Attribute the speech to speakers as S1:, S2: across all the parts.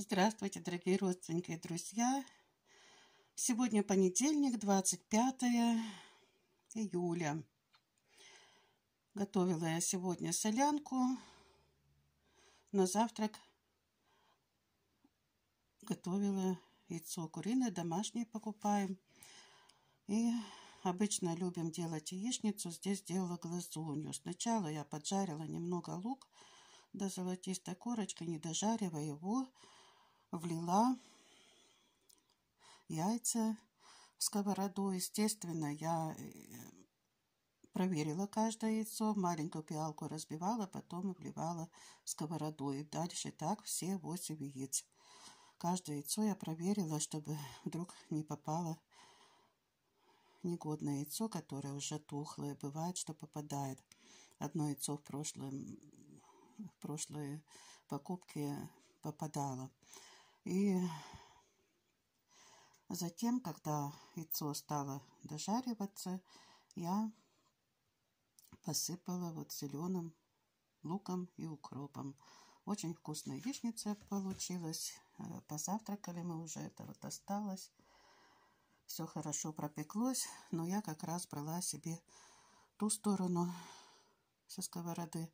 S1: Здравствуйте, дорогие родственники и друзья! Сегодня понедельник, 25 июля. Готовила я сегодня солянку. На завтрак готовила яйцо куриное, домашнее покупаем. И обычно любим делать яичницу. Здесь делала глазунью. Сначала я поджарила немного лук до золотистой корочки, не дожаривая его влила яйца в сковороду. Естественно, я э, проверила каждое яйцо, маленькую пиалку разбивала, потом вливала в сковороду. И дальше так все восемь яиц. Каждое яйцо я проверила, чтобы вдруг не попало негодное яйцо, которое уже тухлое. Бывает, что попадает. Одно яйцо в прошлом в прошлой покупке попадало. И затем, когда яйцо стало дожариваться, я посыпала вот зеленым луком и укропом. Очень вкусная яичница получилась. Э, позавтракали мы уже, это вот осталось. Все хорошо пропеклось, но я как раз брала себе ту сторону со сковороды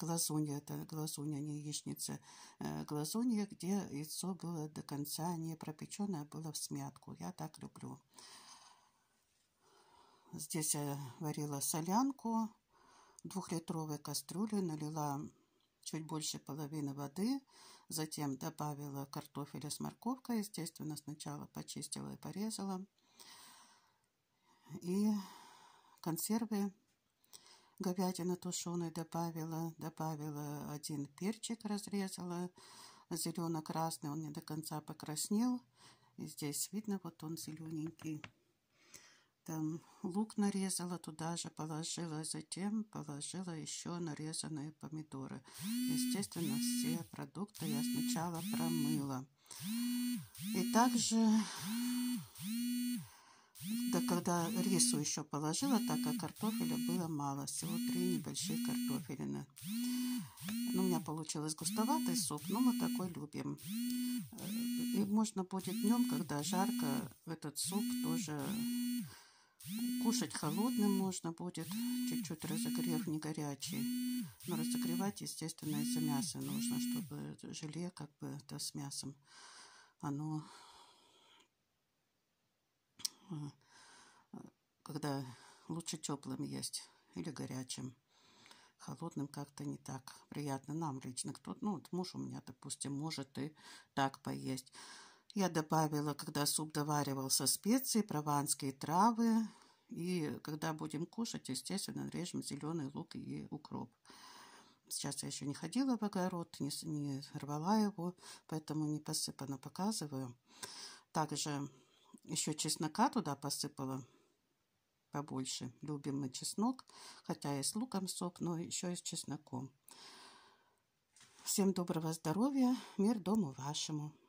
S1: глазунья, это глазунья, не яичница, э, глазунья, где яйцо было до конца не пропеченное, а было в смятку. Я так люблю. Здесь я варила солянку в двухлитровой кастрюле, налила чуть больше половины воды, затем добавила картофеля с морковкой, естественно, сначала почистила и порезала. И консервы говядина тушеная добавила, добавила один перчик, разрезала, зелено-красный, он не до конца покраснел. И здесь видно, вот он зелененький. Там лук нарезала, туда же положила, затем положила еще нарезанные помидоры. Естественно, все продукты я сначала промыла. И также когда рису еще положила, так как картофеля было мало, всего три небольшие картофелины, Ну, у меня получилось густоватый суп, но мы такой любим. Э, и можно будет днем, когда жарко, этот суп тоже кушать холодным можно будет, чуть-чуть разогрев не горячий. Но разогревать, естественно, из-за мяса нужно, чтобы желе как бы это с мясом, оно э, когда лучше теплым есть или горячим. Холодным как-то не так приятно нам лично. Ну, кто, ну, вот муж у меня, допустим, может и так поесть. Я добавила, когда суп доваривался, специи, прованские травы. И когда будем кушать, естественно, режем зеленый лук и укроп. Сейчас я еще не ходила в огород, не, не рвала его, поэтому не посыпано показываю. Также еще чеснока туда посыпала побольше. Любим мы чеснок, хотя и с луком соп, но еще и с чесноком. Всем доброго здоровья, мир дому вашему!